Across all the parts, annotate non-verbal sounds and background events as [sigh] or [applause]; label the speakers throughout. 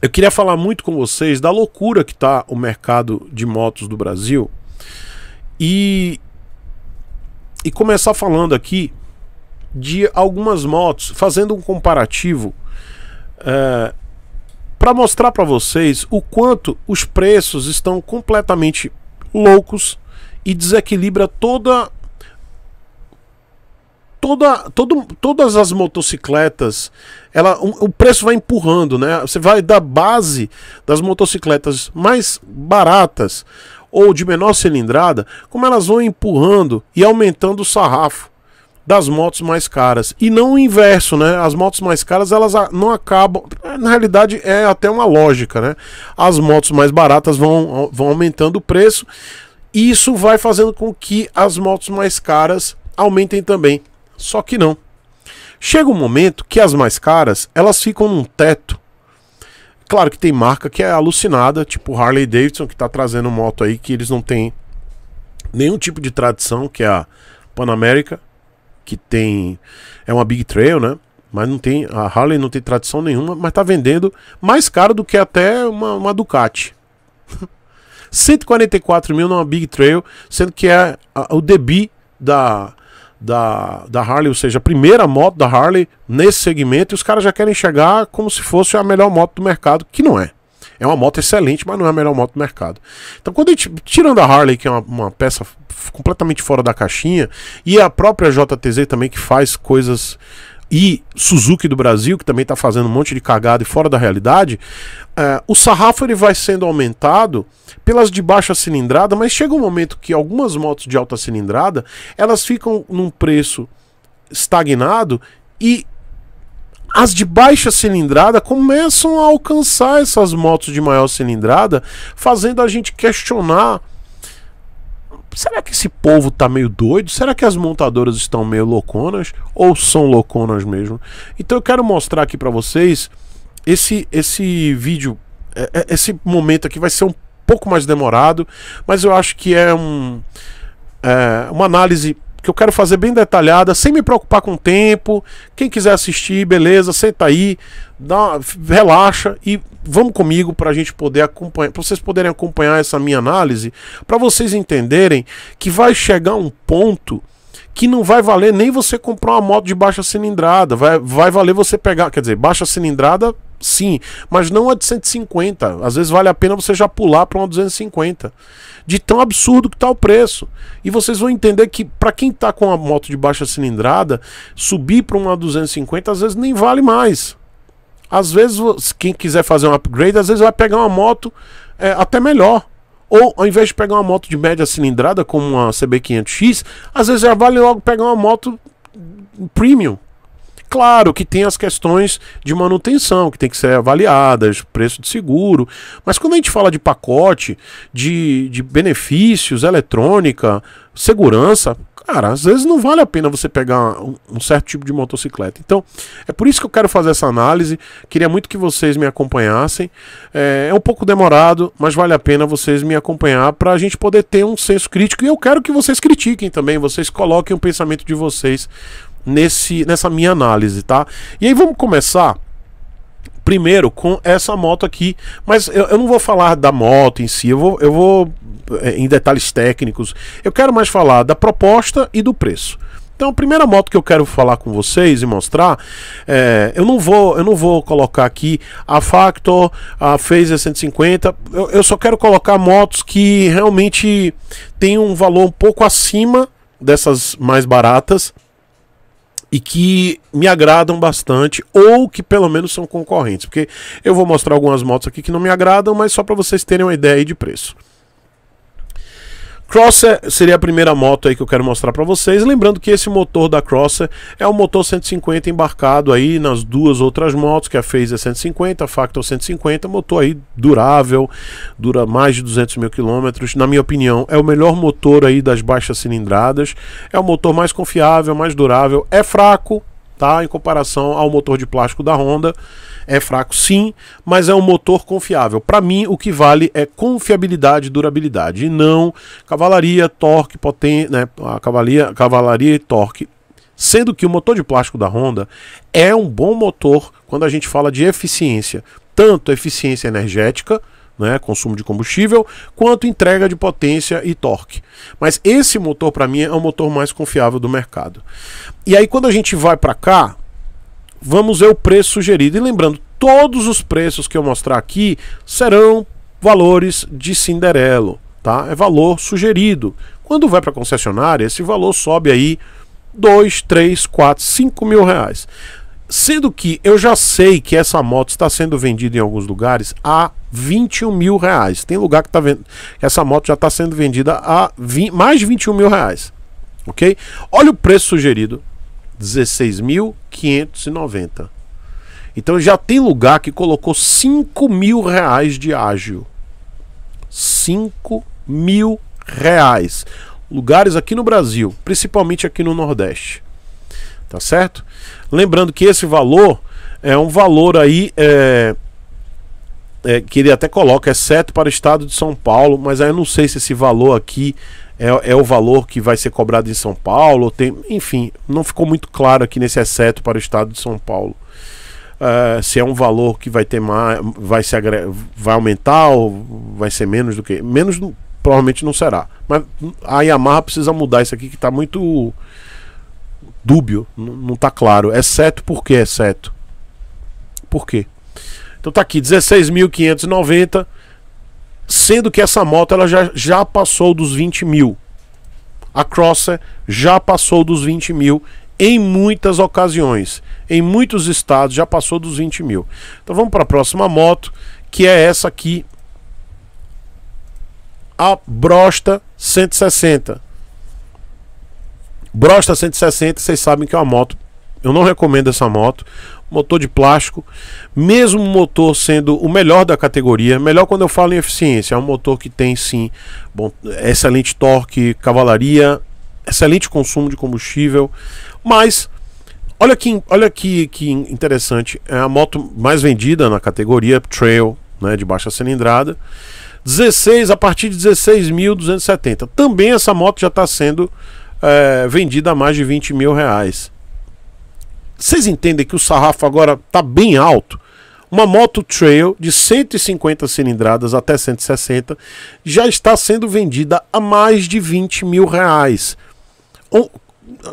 Speaker 1: eu queria falar muito com vocês da loucura que está o mercado de motos do Brasil e e começar falando aqui de algumas motos, fazendo um comparativo é, para mostrar para vocês o quanto os preços estão completamente loucos e desequilibra toda toda, todo, todas as motocicletas, ela, o preço vai empurrando, né? Você vai da base das motocicletas mais baratas ou de menor cilindrada, como elas vão empurrando e aumentando o sarrafo das motos mais caras. E não o inverso, né? As motos mais caras, elas não acabam. Na realidade, é até uma lógica, né? As motos mais baratas vão, vão aumentando o preço. E isso vai fazendo com que as motos mais caras aumentem também. Só que não. Chega um momento que as mais caras, elas ficam num teto. Claro que tem marca que é alucinada, tipo Harley Davidson, que tá trazendo moto aí que eles não têm nenhum tipo de tradição, que é a Panamérica, que tem é uma Big Trail, né? Mas não tem a Harley não tem tradição nenhuma, mas tá vendendo mais caro do que até uma, uma Ducati. 144 [laughs] mil numa Big Trail, sendo que é a, o debi da da, da Harley, ou seja, a primeira moto da Harley nesse segmento, e os caras já querem chegar como se fosse a melhor moto do mercado, que não é. É uma moto excelente, mas não é a melhor moto do mercado. Então, quando a gente, tirando a Harley, que é uma, uma peça completamente fora da caixinha, e a própria JTZ também, que faz coisas e Suzuki do Brasil, que também está fazendo um monte de cagada e fora da realidade, é, o sarrafo ele vai sendo aumentado pelas de baixa cilindrada, mas chega um momento que algumas motos de alta cilindrada elas ficam num preço estagnado e as de baixa cilindrada começam a alcançar essas motos de maior cilindrada, fazendo a gente questionar será que esse povo tá meio doido? Será que as montadoras estão meio louconas ou são louconas mesmo? Então eu quero mostrar aqui para vocês esse esse vídeo, é, é, esse momento aqui vai ser um pouco mais demorado, mas eu acho que é um é, uma análise que eu quero fazer bem detalhada, sem me preocupar com o tempo. Quem quiser assistir, beleza, senta aí, dá, relaxa e vamos comigo para a gente poder acompanhar, para vocês poderem acompanhar essa minha análise, para vocês entenderem que vai chegar um ponto que não vai valer nem você comprar uma moto de baixa cilindrada, vai, vai valer você pegar, quer dizer, baixa cilindrada, sim, mas não a de 150. Às vezes vale a pena você já pular para uma 250. De tão absurdo que está o preço. E vocês vão entender que para quem está com uma moto de baixa cilindrada, subir para uma 250 às vezes nem vale mais. Às vezes, quem quiser fazer um upgrade, às vezes vai pegar uma moto é, até melhor. Ou ao invés de pegar uma moto de média cilindrada, como uma CB500X, às vezes já vale logo pegar uma moto premium. Claro que tem as questões de manutenção que tem que ser avaliadas, preço de seguro, mas quando a gente fala de pacote, de, de benefícios, eletrônica, segurança, Cara, às vezes não vale a pena você pegar um, certo tipo de motocicleta. Então, é por isso que eu quero fazer essa análise. Queria muito que vocês me acompanhassem. É, é um pouco demorado, mas vale a pena vocês me acompanhar para a gente poder ter um senso crítico. E eu quero que vocês critiquem também, vocês coloquem o pensamento de vocês nesse, nessa minha análise, tá? E aí vamos começar Primeiro, com essa moto aqui. Mas eu, eu não vou falar da moto em si, eu vou, eu vou é, em detalhes técnicos. Eu quero mais falar da proposta e do preço. Então a primeira moto que eu quero falar com vocês e mostrar, é, eu não vou, eu não vou colocar aqui a Factor, a Phaser 150. Eu, eu só quero colocar motos que realmente têm um valor um pouco acima dessas mais baratas e que me agradam bastante ou que pelo menos são concorrentes, porque eu vou mostrar algumas motos aqui que não me agradam, mas só para vocês terem uma ideia aí de preço. Crosser seria a primeira moto aí que eu quero mostrar para vocês. Lembrando que esse motor da Crosser é um motor 150 embarcado aí nas duas outras motos, que a Phase é 150, a Factor 150, motor aí durável, dura mais de 200 mil quilômetros. Na minha opinião, é o melhor motor aí das baixas cilindradas. É o motor mais confiável, mais durável, é fraco, tá? Em comparação ao motor de plástico da Honda é fraco sim, mas é um motor confiável. Para mim, o que vale é confiabilidade e durabilidade, e não cavalaria, torque, potência, né, a cavalaria, cavalaria e torque sendo que o motor de plástico da Honda é um bom motor quando a gente fala de eficiência, tanto eficiência energética, né, consumo de combustível, quanto entrega de potência e torque. Mas esse motor para mim é o motor mais confiável do mercado. E aí quando a gente vai para cá, vamos ver o preço sugerido. E lembrando, todos os preços que eu mostrar aqui serão valores de Cinderelo, tá? É valor sugerido. Quando vai para concessionária, esse valor sobe aí 2, 3, 4, 5 mil reais. Sendo que eu já sei que essa moto está sendo vendida em alguns lugares a 21 mil reais. Tem lugar que tá vendo, essa moto já está sendo vendida a 20, mais de 21 mil reais. Ok? Olha o preço sugerido 16.590. Então já tem lugar que colocou 5 mil reais de ágio. 5 mil reais. Lugares aqui no Brasil, principalmente aqui no Nordeste. Tá certo? Lembrando que esse valor é um valor aí é, é, que ele até coloca, exceto é para o estado de São Paulo, mas aí eu não sei se esse valor aqui é, é, o valor que vai ser cobrado em São Paulo, tem, enfim, não ficou muito claro aqui nesse exceto para o estado de São Paulo. Uh, se é um valor que vai ter mais, vai se vai aumentar ou vai ser menos do que menos provavelmente não será. Mas a Yamaha precisa mudar isso aqui que está muito dúbio, não está claro. Exceto por quê? Exceto por quê? Então está aqui 16.590 Sendo que essa moto ela já, já passou dos 20 mil. A Crosser já passou dos 20 mil em muitas ocasiões. Em muitos estados já passou dos 20 mil. Então vamos para a próxima moto, que é essa aqui. A Brosta 160. Brosta 160, vocês sabem que é uma moto. Eu não recomendo essa moto motor de plástico, mesmo o motor sendo o melhor da categoria, melhor quando eu falo em eficiência, é um motor que tem sim bom, excelente torque, cavalaria, excelente consumo de combustível, mas olha que, olha que, que interessante, é a moto mais vendida na categoria Trail, né, de baixa cilindrada, 16 a partir de 16.270. Também essa moto já está sendo é, vendida a mais de 20 mil reais. Vocês entendem que o sarrafo agora está bem alto? Uma moto trail de 150 cilindradas até 160 já está sendo vendida a mais de 20 mil reais.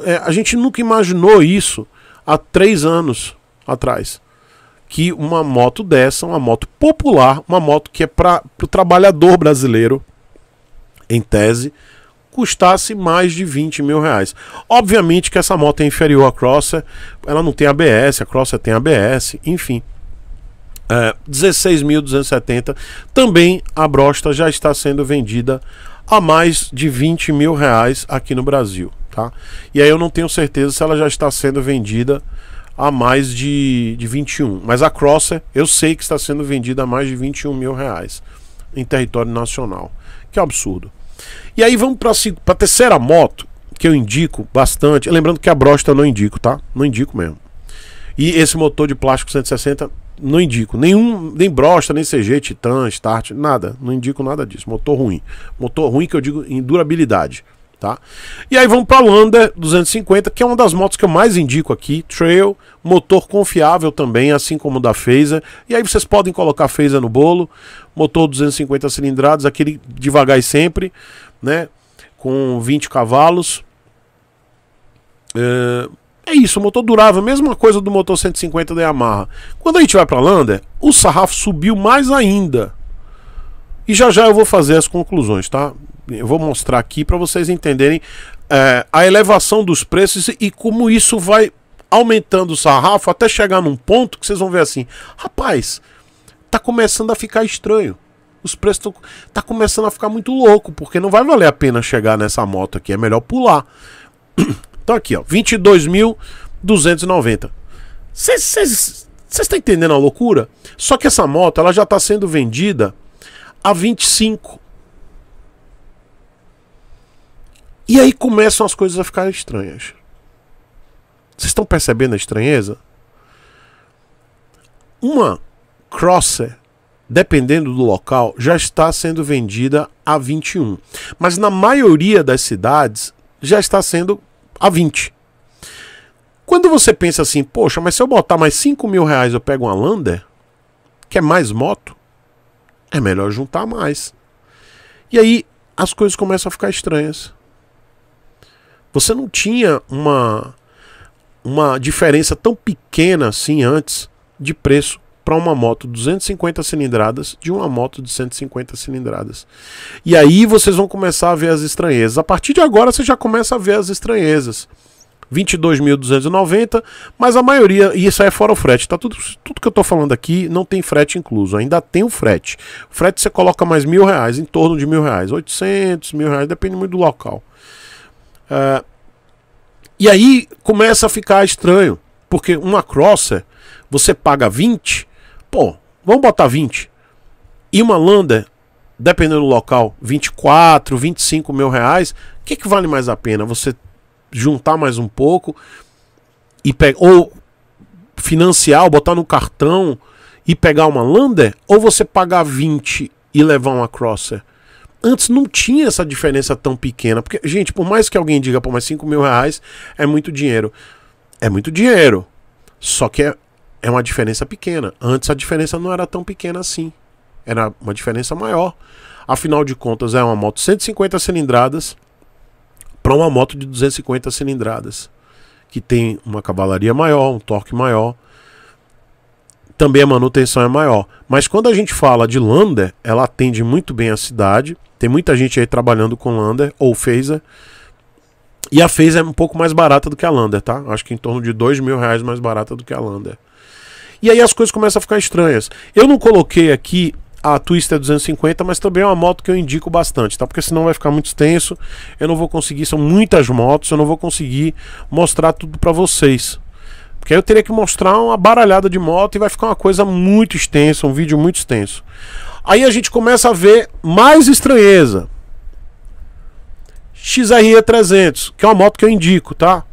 Speaker 1: É, a gente nunca imaginou isso há três anos atrás. Que uma moto dessa, uma moto popular, uma moto que é para o trabalhador brasileiro, em tese, custasse mais de 20 mil reais. Obviamente que essa moto é inferior à Crosser, ela não tem ABS, a Crosser tem ABS, enfim. É, 16.270 também a brosta já está sendo vendida a mais de 20 mil reais aqui no Brasil tá e aí eu não tenho certeza se ela já está sendo vendida a mais de, de 21 mas a Crosser eu sei que está sendo vendida a mais de 21 mil reais em território nacional que é absurdo e aí vamos para a terceira moto, que eu indico bastante. Lembrando que a brosta eu não indico, tá? Não indico mesmo. E esse motor de plástico 160 não indico. Nenhum, nem brosta, nem CG, Titan, Start, nada. Não indico nada disso. Motor ruim. Motor ruim que eu digo em durabilidade tá? E aí vamos para a Lander 250, que é uma das motos que eu mais indico aqui, trail, motor confiável também, assim como o da Feza. E aí vocês podem colocar Feza no bolo, motor 250 cilindrados aquele devagar e sempre, né? Com 20 cavalos. É... É isso, o motor durava, mesma coisa do motor 150 da Yamaha. Quando a gente vai para a Lander, o sarrafo subiu mais ainda. E já já eu vou fazer as conclusões, tá? Eu vou mostrar aqui para vocês entenderem é, a elevação dos preços e como isso vai aumentando o sarrafo até chegar num ponto que vocês vão ver assim: rapaz, tá começando a ficar estranho. Os preços tão, tá começando a ficar muito louco, porque não vai valer a pena chegar nessa moto aqui, é melhor pular. [coughs] Então aqui, ó, 22.290. Vocês estão entendendo a loucura? Só que essa moto, ela já está sendo vendida a 25 E aí começam as coisas a ficar estranhas. Vocês estão percebendo a estranheza? Uma crosser, dependendo do local, já está sendo vendida a 21. Mas na maioria das cidades já está sendo a 20. Quando você pensa assim, poxa, mas se eu botar mais 5 mil reais eu pego uma Lander, que é mais moto, é melhor juntar mais. E aí as coisas começam a ficar estranhas. Você não tinha uma, uma diferença tão pequena assim antes de preço para uma moto 250 cilindradas de uma moto de 150 cilindradas. E aí vocês vão começar a ver as estranhezas. A partir de agora você já começa a ver as estranhezas. 22.290, mas a maioria, e isso aí é fora o frete, tá tudo, tudo que eu tô falando aqui não tem frete incluso, ainda tem o frete. O frete você coloca mais mil reais, em torno de mil reais, 800, mil reais, depende muito do local. Uh, e aí começa a ficar estranho, porque uma crosser você paga 20, pô, vamos botar 20. E uma lander, dependendo do local, 24, 25 mil reais, o que, que vale mais a pena? Você juntar mais um pouco e pegar. Ou financiar, botar no cartão e pegar uma Lander, ou você pagar 20 e levar uma Crosser? antes não tinha essa diferença tão pequena. Porque, gente, por mais que alguém diga, pô, mas 5 mil reais é muito dinheiro. É muito dinheiro. Só que é, é uma diferença pequena. Antes a diferença não era tão pequena assim. Era uma diferença maior. Afinal de contas, é uma moto 150 cilindradas para uma moto de 250 cilindradas. Que tem uma cavalaria maior, um torque maior também a manutenção é maior. Mas quando a gente fala de Lander, ela atende muito bem a cidade, tem muita gente aí trabalhando com Lander ou Phaser. E a Phaser é um pouco mais barata do que a Lander, tá? Acho que em torno de dois mil reais mais barata do que a Lander. E aí as coisas começam a ficar estranhas. Eu não coloquei aqui a Twister 250, mas também é uma moto que eu indico bastante, tá? Porque senão vai ficar muito extenso, eu não vou conseguir, são muitas motos, eu não vou conseguir mostrar tudo para vocês. Porque aí eu teria que mostrar uma baralhada de moto e vai ficar uma coisa muito extensa, um vídeo muito extenso. Aí a gente começa a ver mais estranheza. XRE 300, que é uma moto que eu indico, tá?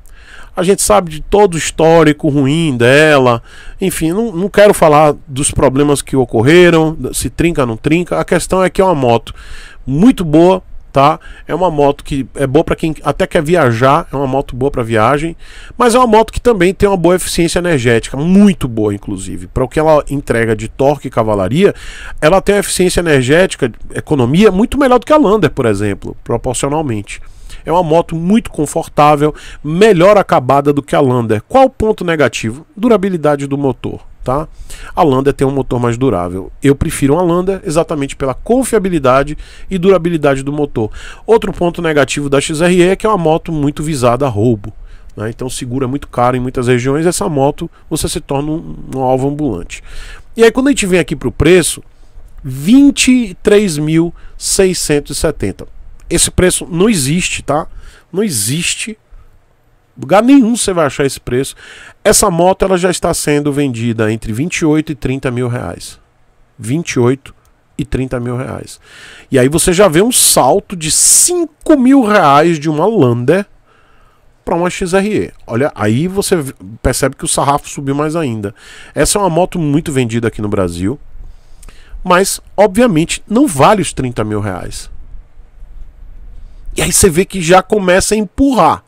Speaker 1: A gente sabe de todo o histórico ruim dela. Enfim, não, não quero falar dos problemas que ocorreram, se trinca, não trinca. A questão é que é uma moto muito boa, tá? É uma moto que é boa para quem até quer viajar, é uma moto boa para viagem, mas é uma moto que também tem uma boa eficiência energética, muito boa inclusive. Para o que ela entrega de torque e cavalaria, ela tem uma eficiência energética, economia muito melhor do que a Lander, por exemplo, proporcionalmente. É uma moto muito confortável, melhor acabada do que a Lander. Qual o ponto negativo? Durabilidade do motor tá? A Lander tem um motor mais durável. Eu prefiro a Lander exatamente pela confiabilidade e durabilidade do motor. Outro ponto negativo da XRE é que é uma moto muito visada a roubo. Né? Então segura muito caro em muitas regiões. Essa moto você se torna um, um alvo ambulante. E aí quando a gente vem aqui para o preço, 23.670. Esse preço não existe, tá? Não existe Lugar nenhum você vai achar esse preço. Essa moto ela já está sendo vendida entre 28 e 30 mil reais. 28 e 30 mil reais. E aí você já vê um salto de 5 mil reais de uma Lander para uma XRE. Olha, aí você percebe que o sarrafo subiu mais ainda. Essa é uma moto muito vendida aqui no Brasil, mas obviamente não vale os 30 mil reais. E aí você vê que já começa a empurrar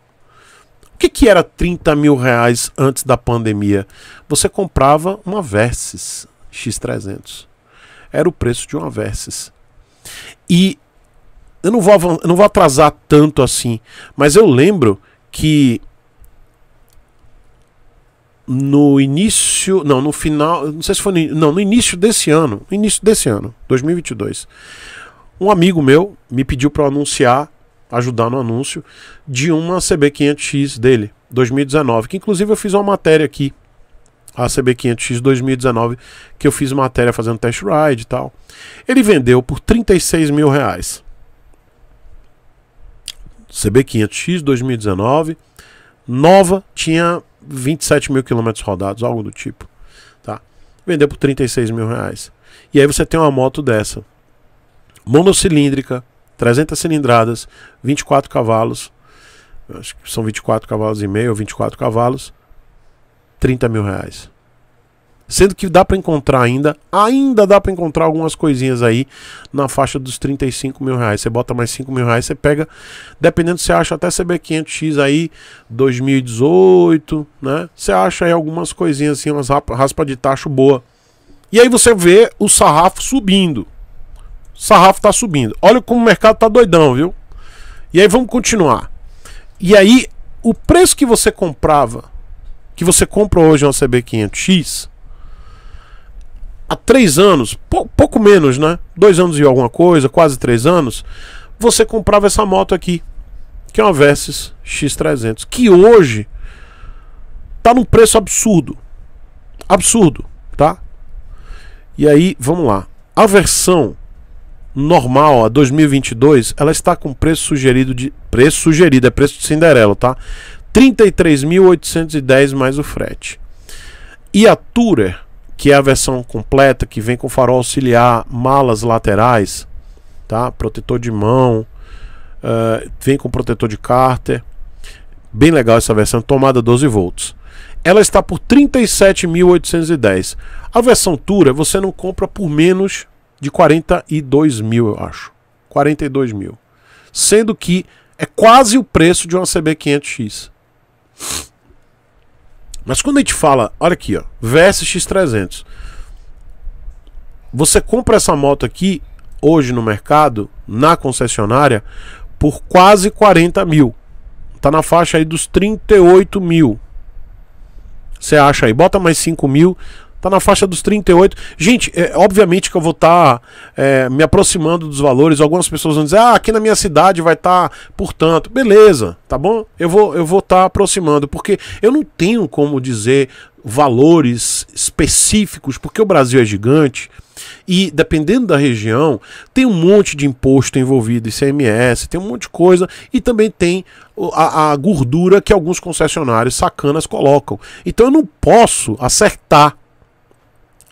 Speaker 1: que, que era 30 mil reais antes da pandemia? Você comprava uma Versys X300. Era o preço de uma Versys. E eu não vou, eu não vou atrasar tanto assim, mas eu lembro que no início, não, no final, não sei se foi no, não, no início desse ano, no início desse ano, 2022. Um amigo meu me pediu para anunciar ajudar no anúncio de uma CB500X dele, 2019, que inclusive eu fiz uma matéria aqui, a CB500X 2019, que eu fiz matéria fazendo test ride e tal. Ele vendeu por 36 mil reais. CB500X 2019, nova, tinha 27 mil quilômetros rodados, algo do tipo. Tá? Vendeu por 36 mil reais. E aí você tem uma moto dessa, monocilíndrica, 300 cilindradas, 24 cavalos, acho que são 24 cavalos e meio, 24 cavalos, 30 mil reais. Sendo que dá para encontrar ainda, ainda dá para encontrar algumas coisinhas aí na faixa dos 35 mil reais. Você bota mais 5 mil reais, você pega, dependendo, você acha até CB500X aí, 2018, né? Você acha aí algumas coisinhas assim, umas raspa de tacho boa. E aí você vê o sarrafo subindo sarrafo tá subindo. Olha como o mercado tá doidão, viu? E aí vamos continuar. E aí, o preço que você comprava, que você compra hoje uma CB500X, há três anos, pou, pouco menos, né? Dois anos e alguma coisa, quase três anos, você comprava essa moto aqui, que é uma Versys X300, que hoje tá num preço absurdo. Absurdo, tá? E aí, vamos lá. A versão normal, a 2022, ela está com preço sugerido de preço sugerido, é preço de Cinderela, tá? 33.810 mais o frete. E a Tourer, que é a versão completa que vem com farol auxiliar, malas laterais, tá? Protetor de mão, uh, vem com protetor de cárter. Bem legal essa versão, tomada 12 volts ela está por 37.810. A versão Tura você não compra por menos de 42 mil, eu acho. 42 mil. Sendo que é quase o preço de uma CB500X. Mas quando a gente fala, olha aqui, ó, x 300 Você compra essa moto aqui, hoje no mercado, na concessionária, por quase 40 mil. Tá na faixa aí dos 38 mil. Você acha aí, bota mais 5 mil, tá na faixa dos 38. Gente, é, obviamente que eu vou estar tá, é, me aproximando dos valores. Algumas pessoas vão dizer, ah, aqui na minha cidade vai estar tá, tanto Beleza, tá bom? Eu vou eu vou estar tá aproximando, porque eu não tenho como dizer valores específicos, porque o Brasil é gigante. E dependendo da região, tem um monte de imposto envolvido, ICMS, tem um monte de coisa, e também tem a, a gordura que alguns concessionários sacanas colocam. Então eu não posso acertar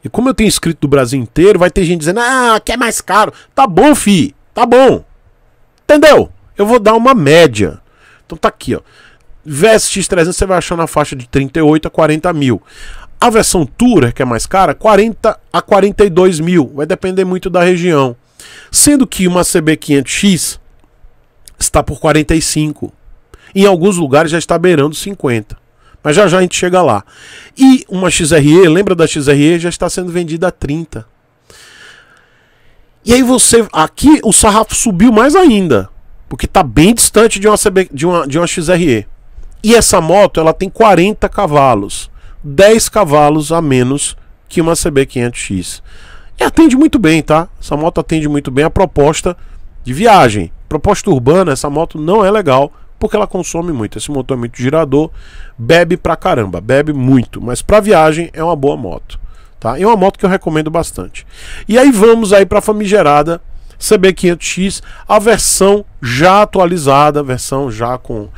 Speaker 1: e como eu tenho escrito do Brasil inteiro, vai ter gente dizendo: ah, aqui é mais caro. Tá bom, fi, tá bom. Entendeu? Eu vou dar uma média. Então tá aqui, ó. VSX300 você vai achar na faixa de 38 a 40 mil. A versão Tourer, que é mais cara, 40 a 42 mil. Vai depender muito da região. Sendo que uma CB500X está por 45. Em alguns lugares já está beirando 50. Mas já já a gente chega lá. E uma XRE, lembra da XRE, já está sendo vendida a 30. E aí você, aqui o sarrafo subiu mais ainda, porque está bem distante de uma, CB, de, uma, de uma XRE. E essa moto, ela tem 40 cavalos, 10 cavalos a menos que uma CB500X. E atende muito bem, tá? Essa moto atende muito bem a proposta de viagem. Proposta urbana, essa moto não é legal porque ela consome muito. Esse motor é muito girador, bebe pra caramba, bebe muito, mas pra viagem é uma boa moto. Tá? É uma moto que eu recomendo bastante. E aí vamos aí pra famigerada CB500X, a versão já atualizada, a versão já com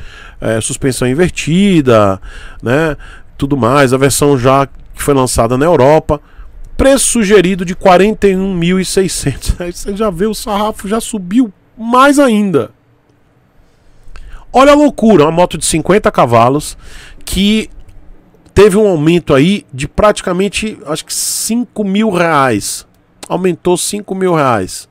Speaker 1: é, suspensão invertida, né? Tudo mais, a versão já que foi lançada na Europa. Preço sugerido de 41.600. Aí você já vê o sarrafo já subiu mais ainda. Olha a loucura, uma moto de 50 cavalos que teve um aumento aí de praticamente, acho que 5 mil reais. Aumentou 5 mil reais.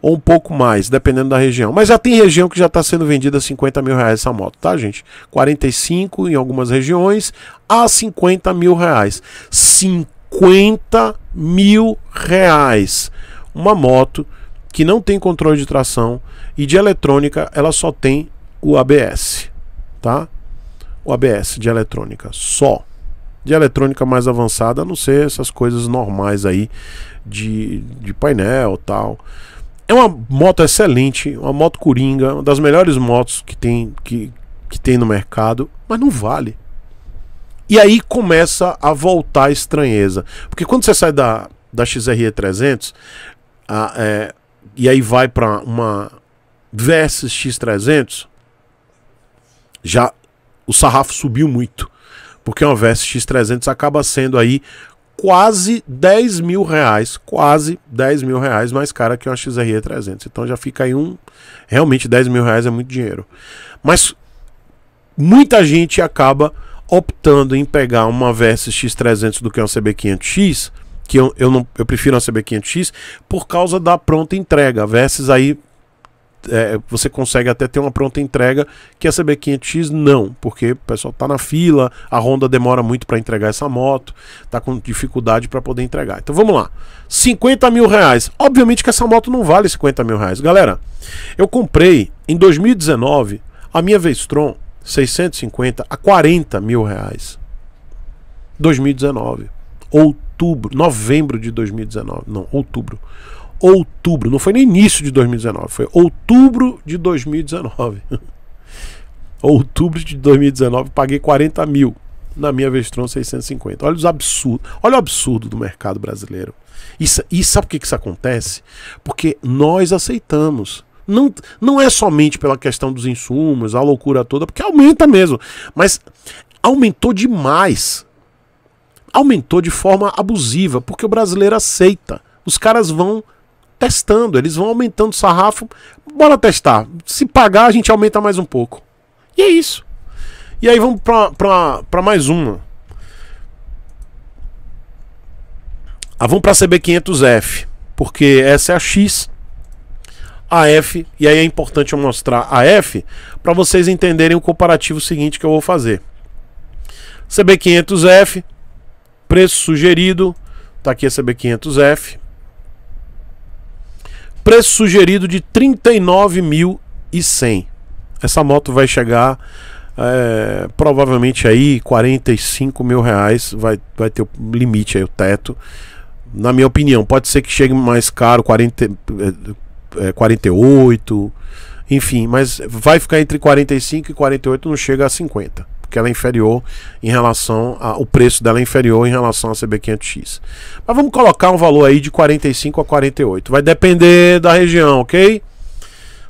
Speaker 1: Ou um pouco mais, dependendo da região. Mas já tem região que já está sendo vendida a 50 mil reais essa moto, tá, gente? 45 em algumas regiões a 50 mil reais. 50 mil reais. Uma moto que não tem controle de tração e de eletrônica, ela só tem o ABS, tá? O ABS de eletrônica, só. De eletrônica mais avançada, a não ser essas coisas normais aí de, de painel tal. É uma moto excelente, uma moto coringa, uma das melhores motos que tem, que, que tem no mercado, mas não vale. E aí começa a voltar a estranheza. Porque quando você sai da, da XRE 300 a, é, e aí vai para uma Versus X300, já o sarrafo subiu muito. Porque uma Versa X300 acaba sendo aí quase 10 mil reais, quase 10 mil reais mais cara que uma XRE 300. Então já fica aí um. Realmente 10 mil reais é muito dinheiro. Mas muita gente acaba optando em pegar uma Versa X300 do que uma CB500X, que eu, eu, não, eu prefiro uma CB500X, por causa da pronta entrega. Versus aí é, você consegue até ter uma pronta entrega, que a CB500X não, porque o pessoal está na fila, a Honda demora muito para entregar essa moto, tá com dificuldade para poder entregar. Então vamos lá, 50 mil reais. Obviamente que essa moto não vale 50 mil reais. Galera, eu comprei em 2019 a minha Vestron 650 a 40 mil reais. 2019, outubro, novembro de 2019, não, outubro outubro, não foi nem início de 2019, foi outubro de 2019. [laughs] outubro de 2019, paguei 40 mil na minha Vestron 650. Olha os absurdos, olha o absurdo do mercado brasileiro. Isso, e sabe por que isso acontece? Porque nós aceitamos. Não, não é somente pela questão dos insumos, a loucura toda, porque aumenta mesmo. Mas aumentou demais. Aumentou de forma abusiva, porque o brasileiro aceita. Os caras vão testando, eles vão aumentando o sarrafo. Bora testar. Se pagar, a gente aumenta mais um pouco. E é isso. E aí vamos para mais uma. Ah, vamos para a CB500F, porque essa é a X, a F, e aí é importante eu mostrar a F para vocês entenderem o comparativo seguinte que eu vou fazer. CB500F, preço sugerido, tá aqui a CB500F, preço sugerido de 39.100. Essa moto vai chegar é, provavelmente aí 45 mil reais vai, vai ter o limite aí, o teto. Na minha opinião, pode ser que chegue mais caro, 40, é, 48, é, enfim, mas vai ficar entre 45 e 48, não chega a 50 porque ela é inferior em relação a, o preço dela é inferior em relação à CB500X. Mas vamos colocar um valor aí de 45 a 48. Vai depender da região, OK?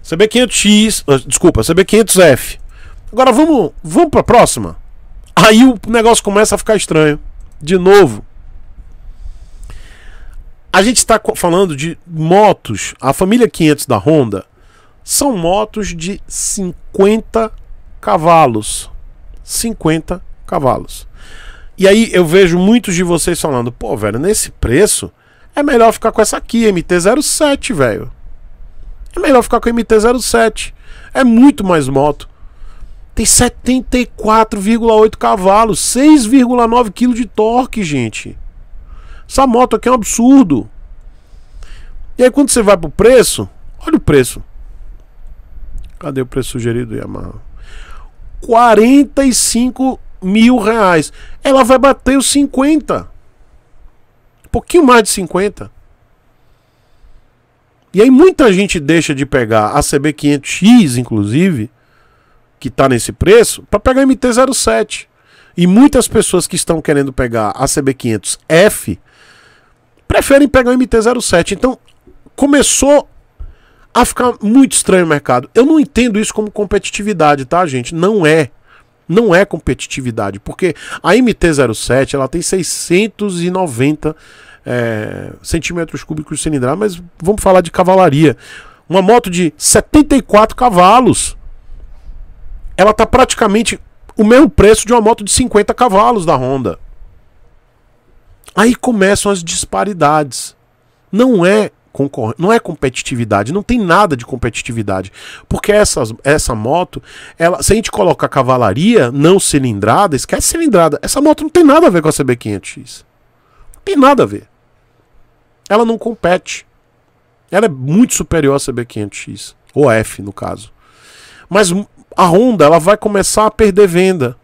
Speaker 1: CB500X, ah, desculpa, CB500F. Agora vamos, vamos para a próxima. Aí o negócio começa a ficar estranho. De novo. A gente está falando de motos. A família 500 da Honda são motos de 50 cavalos. 50 cavalos. E aí eu vejo muitos de vocês falando: pô, velho, nesse preço é melhor ficar com essa aqui, MT-07, velho. É melhor ficar com a MT-07. É muito mais moto. Tem 74,8 cavalos, 6,9 kg de torque, gente. Essa moto aqui é um absurdo. E aí quando você vai pro preço, olha o preço. Cadê o preço sugerido Yamaha? 45 mil reais. Ela vai bater os 50. Um pouquinho mais de 50. E aí muita gente deixa de pegar a CB500X, inclusive, que está nesse preço, para pegar a MT-07. E muitas pessoas que estão querendo pegar a CB500F preferem pegar o MT-07. Então começou a ficar muito estranho o mercado. Eu não entendo isso como competitividade, tá, gente? Não é. Não é competitividade, porque a MT-07 ela tem 690 é, centímetros cúbicos cilindrada, mas vamos falar de cavalaria. Uma moto de 74 cavalos, ela tá praticamente o mesmo preço de uma moto de 50 cavalos da Honda. Aí começam as disparidades. Não é concorrência, não é competitividade, não tem nada de competitividade. Porque essa essa moto, ela, se a gente colocar cavalaria não cilindrada, esquece cilindrada, essa moto não tem nada a ver com a CB500X. Não tem nada a ver. Ela não compete. Ela é muito superior à CB500X, ou F no caso. Mas a Honda ela vai começar a perder venda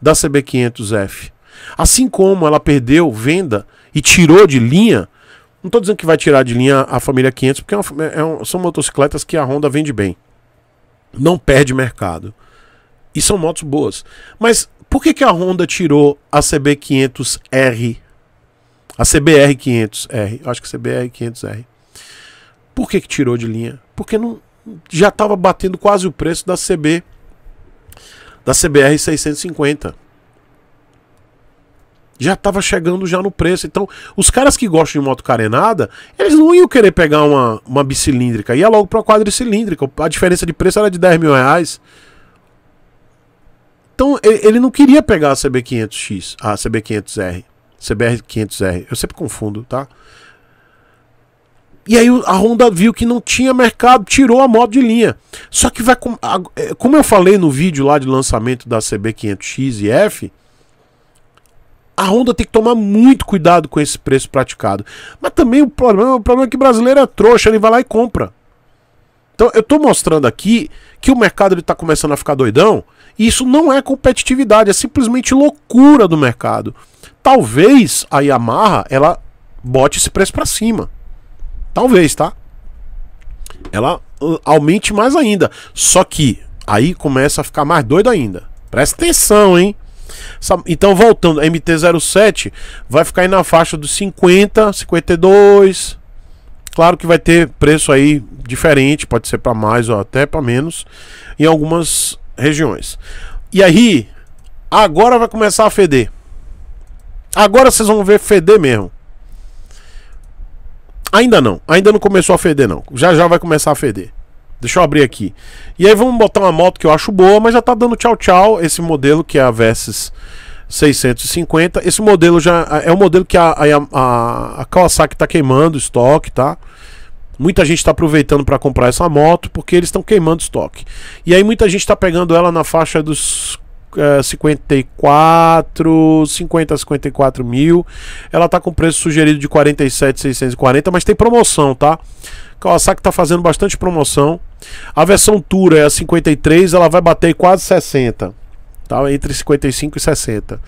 Speaker 1: da CB500F. Assim como ela perdeu venda e tirou de linha não estou dizendo que vai tirar de linha a família 500, porque é uma, é, é um, são motocicletas que a Honda vende bem. Não perde mercado. E são motos boas. Mas por que, que a Honda tirou a CB500R? A CBR500R. Acho que CBR500R. Por que, que tirou de linha? Porque não, já estava batendo quase o preço da CB da CBR 650 já estava chegando já no preço. Então, os caras que gostam de moto carenada, eles não iam querer pegar uma, uma bicilíndrica. Ia logo para uma quadricilíndrica. A diferença de preço era de 10 mil reais. Então, ele não queria pegar a CB500X, a CB500R. CBR500R. Eu sempre confundo, tá? E aí a Honda viu que não tinha mercado, tirou a moto de linha. Só que vai é, como eu falei no vídeo lá de lançamento da CB500X e F, a Honda tem que tomar muito cuidado com esse preço praticado. Mas também o problema, o problema é que brasileiro é trouxa, ele vai lá e compra. Então eu estou mostrando aqui que o mercado está começando a ficar doidão e isso não é competitividade, é simplesmente loucura do mercado. Talvez a Yamaha ela bote esse preço para cima. Talvez, tá? Ela uh, aumente mais ainda. Só que aí começa a ficar mais doido ainda. Presta atenção, hein? Então, voltando, a MT-07 vai ficar aí na faixa dos 50, 52. Claro que vai ter preço aí diferente, pode ser para mais ou até para menos, em algumas regiões. E aí, agora vai começar a feder. Agora vocês vão ver feder mesmo. Ainda não, ainda não começou a feder não. Já já vai começar a feder. Deixa eu abrir aqui. E aí vamos botar uma moto que eu acho boa, mas já tá dando tchau tchau esse modelo que é a Versys 650. Esse modelo já é um modelo que a, a, a Kawasaki tá queimando estoque, tá? Muita gente está aproveitando para comprar essa moto porque eles estão queimando estoque. E aí muita gente está pegando ela na faixa dos é, 54, 50 54 mil. Ela tá com preço sugerido de 47,640, mas tem promoção, tá? Kawasaki tá fazendo bastante promoção. A versão Tura é a 53, ela vai bater quase 60, tá? Entre 55 e 60.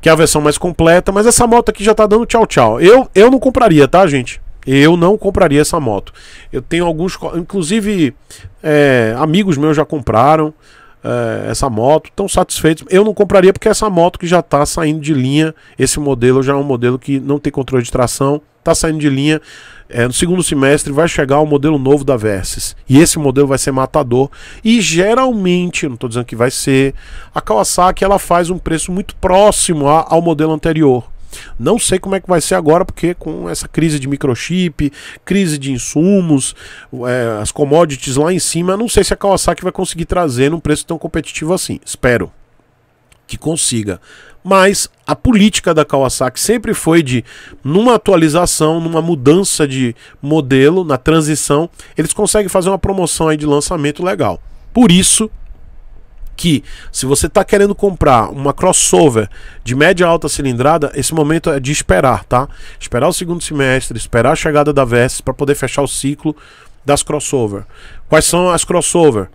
Speaker 1: Que é a versão mais completa, mas essa moto aqui já tá dando tchau tchau. Eu eu não compraria, tá, gente? Eu não compraria essa moto. Eu tenho alguns, inclusive é, amigos meus já compraram é, essa moto, estão satisfeitos. Eu não compraria porque essa moto que já está saindo de linha, esse modelo já é um modelo que não tem controle de tração, está saindo de linha é, no segundo semestre vai chegar o um modelo novo da Versys. E esse modelo vai ser matador. E geralmente, não estou dizendo que vai ser, a Kawasaki ela faz um preço muito próximo a, ao modelo anterior. Não sei como é que vai ser agora, porque com essa crise de microchip, crise de insumos, é, as commodities lá em cima, não sei se a Kawasaki vai conseguir trazer num preço tão competitivo assim. Espero que consiga mas a política da Kawasaki sempre foi de, numa atualização, numa mudança de modelo, na transição, eles conseguem fazer uma promoção aí de lançamento legal. Por isso que se você está querendo comprar uma crossover de média alta cilindrada, esse momento é de esperar, tá? Esperar o segundo semestre, esperar a chegada da Versys para poder fechar o ciclo das crossover. Quais são as crossover?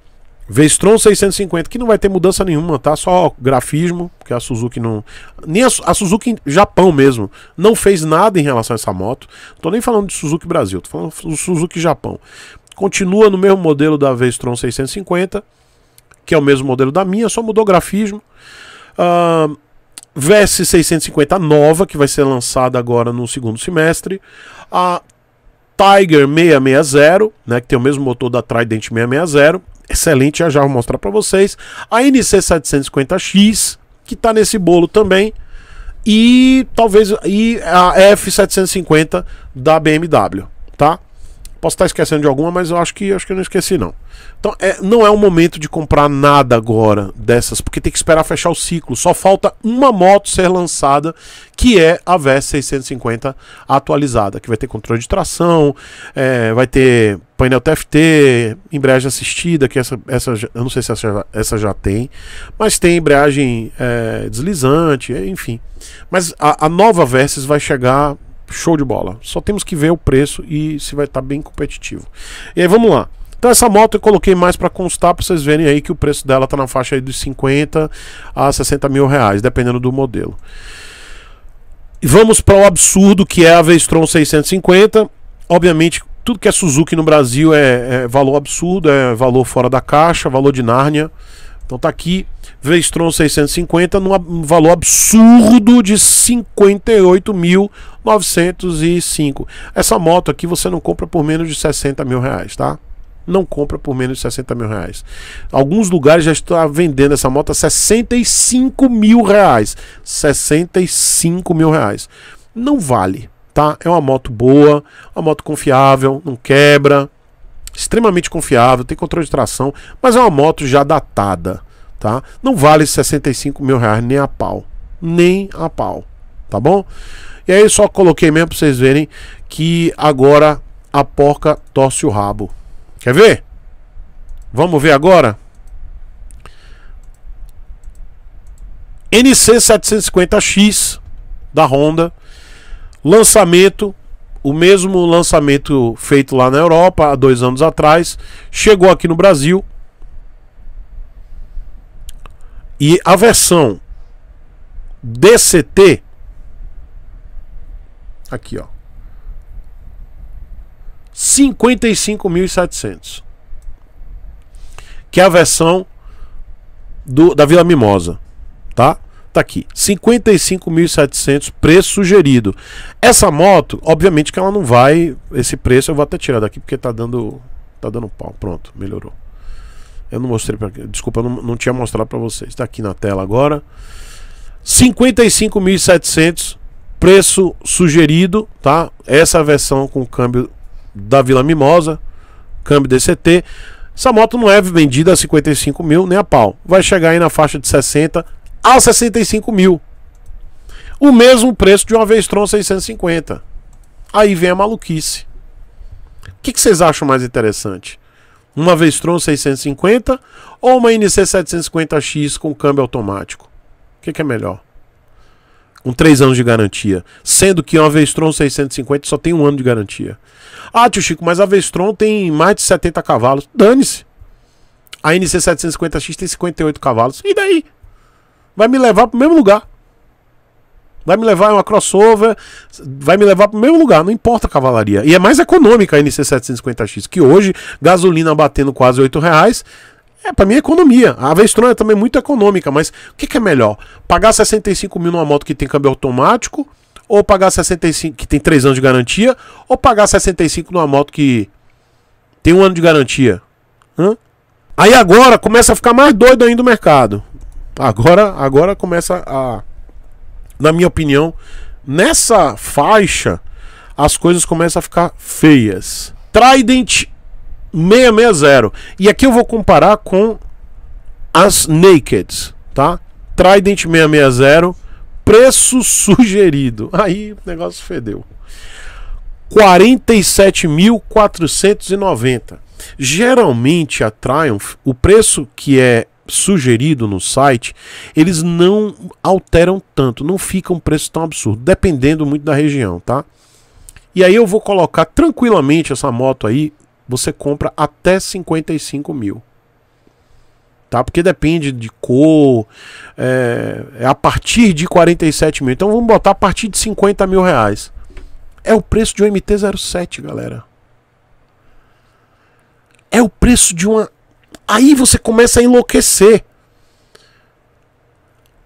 Speaker 1: Vestron 650, que não vai ter mudança nenhuma, tá? Só grafismo, porque a Suzuki não. Nem a, a, Suzuki Japão mesmo não fez nada em relação a essa moto. Não tô nem falando de Suzuki Brasil, tô falando do Suzuki Japão. Continua no mesmo modelo da Vestron 650, que é o mesmo modelo da minha, só mudou grafismo. Uh, VS 650 nova, que vai ser lançada agora no segundo semestre. A Tiger 660, né, que tem o mesmo motor da Trident 660 excelente, já já vou mostrar para vocês. A NC750X, que está nesse bolo também. E talvez e a F750 da BMW, tá? Posso estar esquecendo de alguma, mas eu acho que acho que eu não esqueci não. Então, é, não é o momento de comprar nada agora dessas, porque tem que esperar fechar o ciclo. Só falta uma moto ser lançada, que é a VES 650 atualizada, que vai ter controle de tração, é, vai ter painel TFT, embreagem assistida, que essa, essa eu não sei se essa, essa já tem, mas tem embreagem é, deslizante, enfim. Mas a, a nova Versys vai chegar Show de bola. Só temos que ver o preço e se vai estar tá bem competitivo. E aí vamos lá. Então essa moto eu coloquei mais para constar para vocês verem aí que o preço dela tá na faixa aí dos 50 a 60 mil reais, dependendo do modelo. E vamos para o absurdo que é a Vestron 650. Obviamente tudo que é Suzuki no Brasil é, é valor absurdo, é valor fora da caixa, valor de Nárnia. Então tá aqui, Vestron 650 num valor absurdo de 58.905. Essa moto aqui você não compra por menos de 60 mil reais, tá? Não compra por menos de 60 mil reais. Alguns lugares já estão vendendo essa moto a 65 mil reais. 65 mil reais. Não vale, tá? É uma moto boa, uma moto confiável, não quebra, extremamente confiável, tem controle de tração, mas é uma moto já datada, tá? Não vale 65 mil reais nem a pau, nem a pau, tá bom? E aí só coloquei mesmo para vocês verem que agora a porca torce o rabo. Quer ver? Vamos ver agora? NC750X da Honda, lançamento o mesmo lançamento feito lá na Europa há dois anos atrás chegou aqui no Brasil e a versão DCT aqui ó 55.700 que é a versão do, da Vila Mimosa tá tá aqui, 55.700, preço sugerido. Essa moto, obviamente que ela não vai, esse preço eu vou até tirar daqui porque tá dando tá dando pau. Pronto, melhorou. Eu não mostrei para desculpa, eu não, não tinha mostrado para vocês. Tá aqui na tela agora. 55.700 preço sugerido, tá? Essa é versão com câmbio da Vila Mimosa, câmbio DCT. Essa moto não é vendida a 55 mil nem a pau. Vai chegar aí na faixa de 60, a 65 mil. O mesmo preço de uma Vestron 650. Aí vem a maluquice. O que, que vocês acham mais interessante? Uma Vestron 650 ou uma NC 750X com câmbio automático? O que, que é melhor? com 3 anos de garantia, sendo que uma Vestron 650 só tem um ano de garantia. Ah, tio Chico, mas a Vestron tem mais de 70 cavalos. Dane-se. A NC 750X tem 58 cavalos. E daí? Vai me levar pro mesmo lugar. Vai me levar uma crossover, vai me levar pro mesmo lugar, não importa a cavalaria. E é mais econômica a NC750X, que hoje, gasolina batendo quase 8 reais, é, pra mim é economia. A Avestrona é também muito econômica, mas o que, que, é melhor? Pagar 65 mil numa moto que tem câmbio automático, ou pagar 65, que tem 3 anos de garantia, ou pagar 65 numa moto que tem um ano de garantia? Hã? Aí agora começa a ficar mais doido ainda o mercado. Agora, agora começa a. Na minha opinião, nessa faixa, as coisas começam a ficar feias. Trident 660. E aqui eu vou comparar com as Naked, tá? Trident 660, preço [laughs] sugerido. Aí o negócio fedeu. 47.490. Geralmente a Triumph, o preço que é sugerido no site, eles não alteram tanto, não fica um preço tão absurdo, dependendo muito da região, tá? E aí eu vou colocar tranquilamente essa moto aí, você compra até 55 mil. Tá? Porque depende de cor, é, é a partir de 47 mil. Então vamos botar a partir de 50 mil reais. É o preço de um MT-07, galera. É o preço de uma Aí você começa a enlouquecer.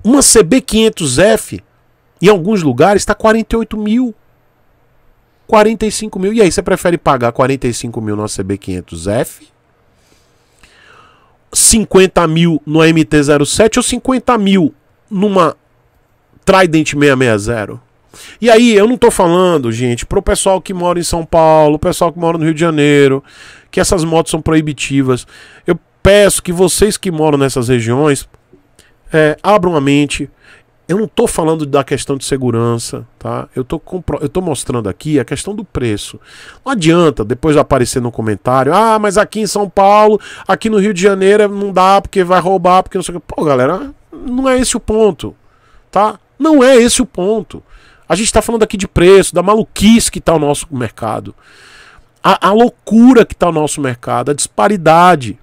Speaker 1: Uma CB500F, em alguns lugares, está 48 mil. 45 mil. E aí, você prefere pagar 45 mil no CB500F? 50 mil no MT-07 ou 50 mil numa Trident 660? E aí, eu não tô falando, gente, pro pessoal que mora em São Paulo, pessoal que mora no Rio de Janeiro, que essas motos são proibitivas. Eu peço que vocês que moram nessas regiões é, abram a mente. Eu não estou falando da questão de segurança, tá? Eu estou eu tô mostrando aqui a questão do preço. Não adianta depois aparecer no comentário, ah, mas aqui em São Paulo, aqui no Rio de Janeiro não dá porque vai roubar, porque não sei o que. Pô, galera, não é esse o ponto, tá? Não é esse o ponto. A gente está falando aqui de preço, da maluquice que está o nosso mercado, a, a loucura que está o nosso mercado, a disparidade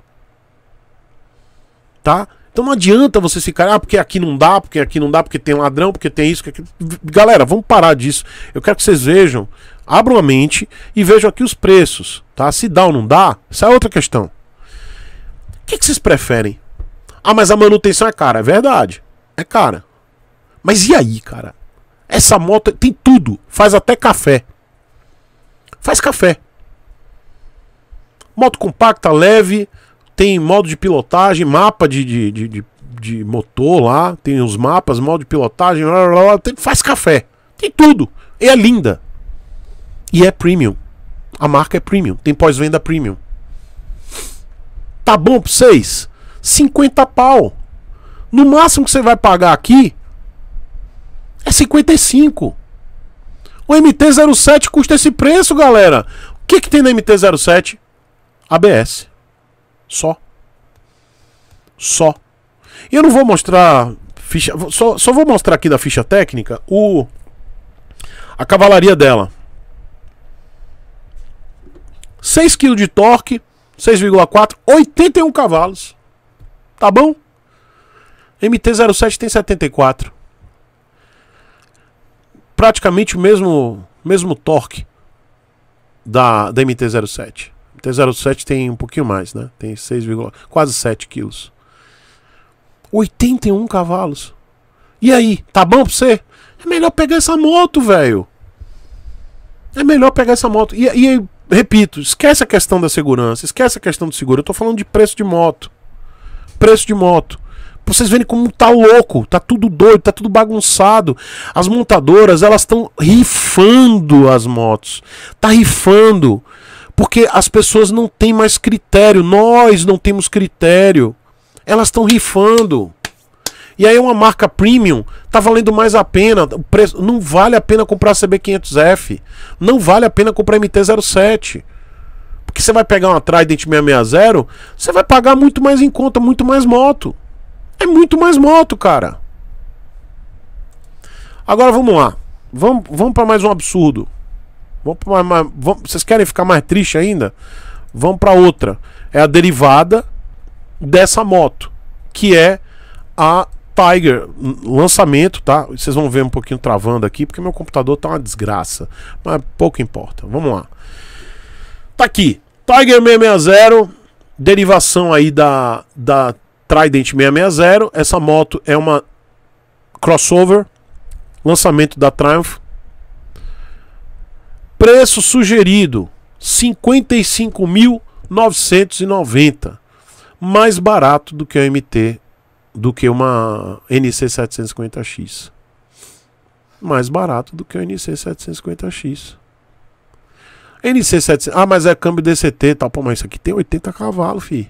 Speaker 1: tá? Então não adianta você se ah, porque aqui não dá, porque aqui não dá, porque tem ladrão, porque tem isso, porque Galera, vamos parar disso. Eu quero que vocês vejam, abram a mente e vejam aqui os preços, tá? Se dá ou não dá, essa é outra questão. O que, que vocês preferem? Ah, mas a manutenção é cara. É verdade. É cara. Mas e aí, cara? Essa moto tem tudo. Faz até café. Faz café. Moto compacta, leve, tem modo de pilotagem, mapa de, de, de, de, de motor lá, tem os mapas, modo de pilotagem, blá, blá, blá, tem, faz café, tem tudo. E é linda. E é premium. A marca é premium, tem pós-venda premium. Tá bom pra vocês? 50 pau. No máximo que você vai pagar aqui é 55. O MT-07 custa esse preço, galera. O que, que tem na MT-07? ABS. Só. Só. E eu não vou mostrar ficha. Só, só vou mostrar aqui da ficha técnica o. A cavalaria dela. 6 kg de torque, 6,4, 81 cavalos. Tá bom? MT-07 tem 74. Praticamente o mesmo, mesmo torque da, da MT-07. T07 tem um pouquinho mais, né? Tem 6, quase 7 quilos. 81 cavalos. E aí, tá bom pra você? É melhor pegar essa moto, velho. É melhor pegar essa moto. E, aí, repito, esquece a questão da segurança, esquece a questão do seguro. Eu tô falando de preço de moto. Preço de moto. vocês verem como tá louco, tá tudo doido, tá tudo bagunçado. As montadoras, elas estão rifando as motos. Tá rifando. Porque as pessoas não têm mais critério, nós não temos critério. Elas estão rifando. E aí uma marca premium tá valendo mais a pena, o preço não vale a pena comprar CB500F, não vale a pena comprar MT-07. Porque você vai pegar uma Trident 660, você vai pagar muito mais em conta, muito mais moto. É muito mais moto, cara. Agora vamos lá. Vamos, vamos para mais um absurdo. Vamos pra uma, uma, vamos, vocês querem ficar mais triste ainda? Vamos para outra. É a derivada dessa moto, que é a Tiger, lançamento, tá? Vocês vão ver um pouquinho travando aqui, porque meu computador tá uma desgraça, mas pouco importa. Vamos lá. Tá aqui, Tiger 660, derivação aí da da Trident 660. Essa moto é uma crossover, lançamento da Triumph Preço sugerido: 55.990. Mais barato do que a MT, do que uma NC750X. Mais barato do que a NC750X. NC700. Ah, mas é câmbio DCT tal. Tá? Pô, mas isso aqui tem 80 cavalos, fi.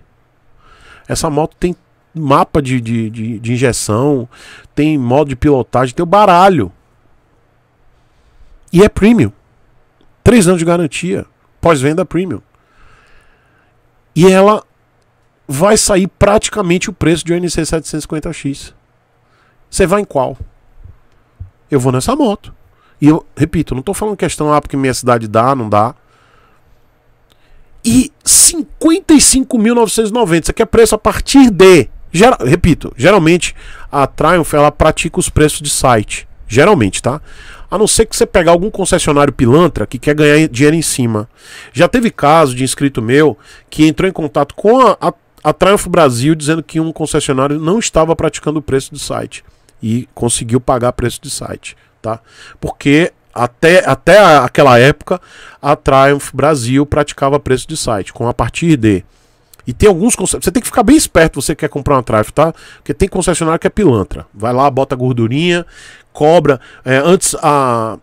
Speaker 1: Essa moto tem mapa de, de, de, de, injeção, tem modo de pilotagem, tem o baralho. E é premium. Três anos de garantia, pós-venda premium. E ela vai sair praticamente o preço de um NC750X. Você vai em qual? Eu vou nessa moto. E eu, repito, não estou falando questão, ah, porque minha cidade dá, não dá. E 55.990, isso aqui é preço a partir de. Geral, repito, geralmente a Triumph ela pratica os preços de site. Geralmente, tá? A não ser que você pegar algum concessionário pilantra que quer ganhar dinheiro em cima. Já teve caso de inscrito meu que entrou em contato com a, a, a Triumph Brasil dizendo que um concessionário não estava praticando o preço do site e conseguiu pagar preço de site, tá? Porque até, até aquela época a Triumph Brasil praticava preço de site com a partir de e tem alguns concessionários. Você tem que ficar bem esperto você quer comprar uma Triumph, tá? Porque tem concessionário que é pilantra. Vai lá, bota gordurinha, cobra. É, antes a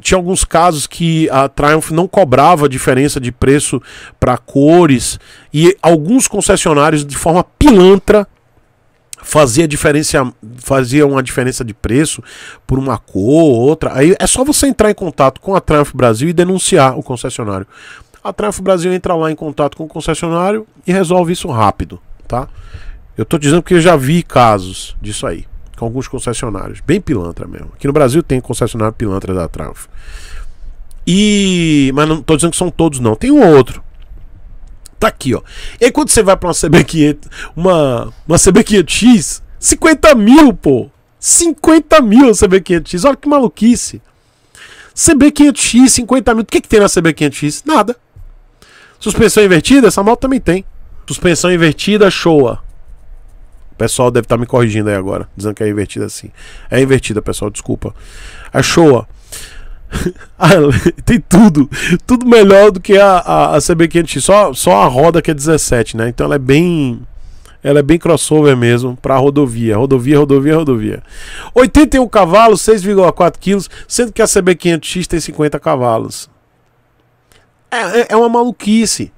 Speaker 1: tinha alguns casos que a Triumph não cobrava diferença de preço para cores e alguns concessionários de forma pilantra fazia diferença fazia uma diferença de preço por uma cor outra aí é só você entrar em contato com a Triumph Brasil e denunciar o concessionário a Triumph Brasil entra lá em contato com o concessionário e resolve isso rápido tá eu tô dizendo que eu já vi casos disso aí com alguns concessionários, bem pilantra mesmo. Aqui no Brasil tem concessionário pilantra da Triumph. E mas não tô dizendo que são todos não, tem um outro. Tá aqui, ó. E aí, quando você vai para uma CB500, uma uma CB500X, 50 mil, pô. 50 mil a CB500X, olha que maluquice. CB500X, 50 mil. O que, que tem na CB500X? Nada. Suspensão invertida, essa moto também tem. Suspensão invertida, Showa pessoal deve estar tá me corrigindo aí agora, dizendo que é invertida assim. É invertida, pessoal, desculpa. A Showa. [laughs] Ah, [laughs] tem tudo, tudo melhor do que a, a, a CB500X, só, só a roda que é 17, né? Então ela é bem ela é bem crossover mesmo para rodovia, rodovia, rodovia, rodovia. 81 cavalos, 6,4 quilos, sendo que a CB500X tem 50 cavalos. É, é, é uma maluquice.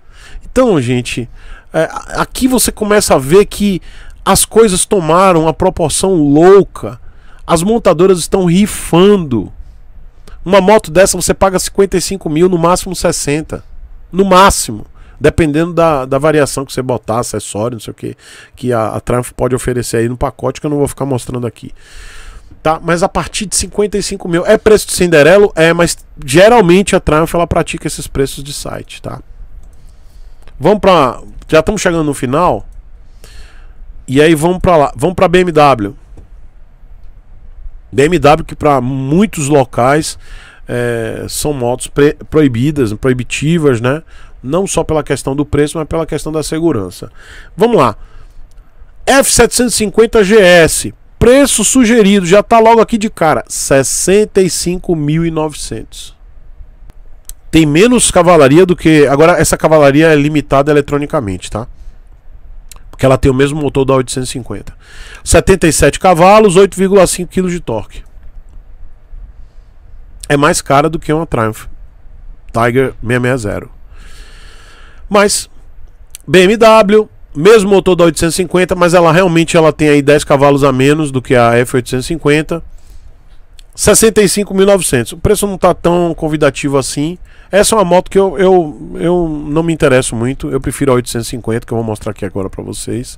Speaker 1: Então, gente, é, aqui você começa a ver que as coisas tomaram uma proporção louca. As montadoras estão rifando. Uma moto dessa você paga 55 mil, no máximo 60. No máximo. Dependendo da, da variação que você botar, acessório, não sei o que, que a, a Triumph pode oferecer aí no pacote, que eu não vou ficar mostrando aqui. Tá? Mas a partir de 55 mil. É preço de Cinderelo? É, mas geralmente a Triumph ela pratica esses preços de site, tá? Vamos para, Já estamos chegando no final. E aí vamos para lá, vamos para BMW. BMW que para muitos locais é, são motos proibidas, proibitivas, né? Não só pela questão do preço, mas pela questão da segurança. Vamos lá. F750 GS, preço sugerido, já tá logo aqui de cara, 65.900. Tem menos cavalaria do que, agora essa cavalaria é limitada eletronicamente, tá? Porque ela tem o mesmo motor da 850. 77 cavalos, 8,5 kg de torque. É mais cara do que uma Triumph Tiger 660. Mas BMW, mesmo motor da 850, mas ela realmente ela tem aí 10 cavalos a menos do que a F850. 65.900. O preço não está tão convidativo assim. Essa é uma moto que eu, eu, eu não me interesso muito. Eu prefiro a 850, que eu vou mostrar aqui agora para vocês.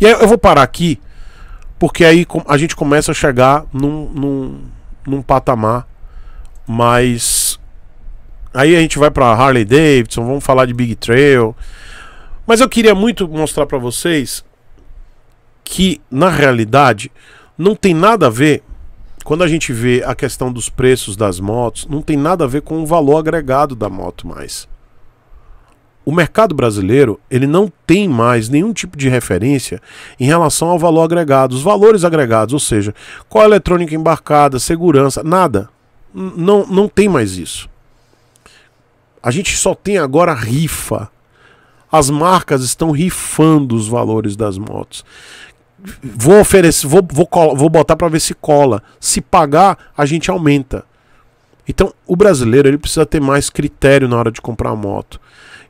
Speaker 1: E aí eu vou parar aqui, porque aí a gente começa a chegar num, num, num patamar mais. Aí a gente vai para Harley Davidson, vamos falar de Big Trail. Mas eu queria muito mostrar para vocês que, na realidade, não tem nada a ver quando a gente vê a questão dos preços das motos, não tem nada a ver com o valor agregado da moto mais. O mercado brasileiro, ele não tem mais nenhum tipo de referência em relação ao valor agregado, os valores agregados, ou seja, qual a eletrônica embarcada, segurança, nada. não, não tem mais isso. A gente só tem agora rifa. As marcas estão rifando os valores das motos vou oferecer, vou, vou, vou botar para ver se cola. Se pagar, a gente aumenta. Então, o brasileiro ele precisa ter mais critério na hora de comprar moto.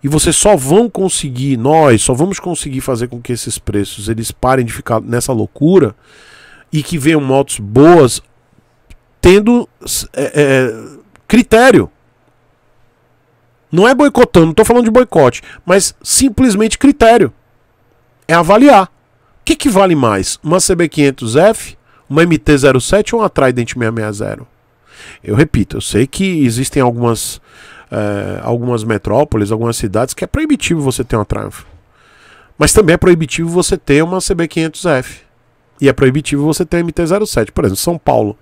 Speaker 1: E vocês só vão conseguir, nós só vamos conseguir fazer com que esses preços eles parem de ficar nessa loucura e que venham motos boas tendo é, é, critério. Não é boicotando, não estou falando de boicote, mas simplesmente critério. É avaliar que, que vale mais? Uma CB500F, uma MT-07 ou uma Trident 660? Eu repito, eu sei que existem algumas, é, algumas metrópoles, algumas cidades que é proibitivo você ter uma Triumph. Mas também é proibitivo você ter uma CB500F. E é proibitivo você ter uma MT-07. Por exemplo, São Paulo.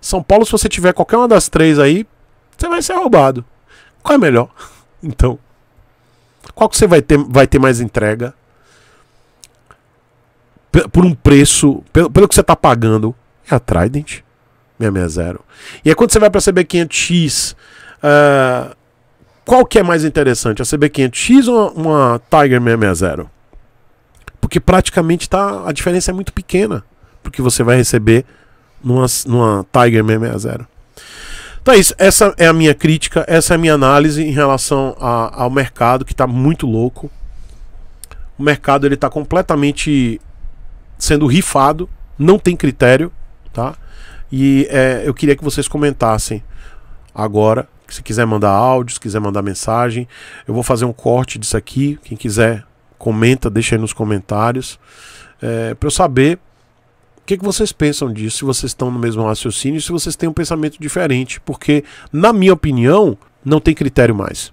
Speaker 1: São Paulo, se você tiver qualquer uma das três aí, você vai ser roubado. Qual é melhor? [laughs] Então, qual que você vai ter, vai ter mais entrega? por um preço, pelo, pelo que você está pagando, é a Trident 660. E é quando você vai para a CB500X, uh, qual que é mais interessante, a CB500X ou uma Tiger 660? Porque praticamente tá, a diferença é muito pequena porque você vai receber numa, numa Tiger 660. Então é isso, essa é a minha crítica, essa é a minha análise em relação a, ao mercado que está muito louco. O mercado ele está completamente sendo rifado, não tem critério, tá? E é, eu queria que vocês comentassem agora, se quiser mandar áudio, se quiser mandar mensagem, eu vou fazer um corte disso aqui, quem quiser comenta, deixa aí nos comentários, é, para eu saber o que, que vocês pensam disso, se vocês estão no mesmo raciocínio, se vocês têm um pensamento diferente, porque, na minha opinião, não tem critério mais.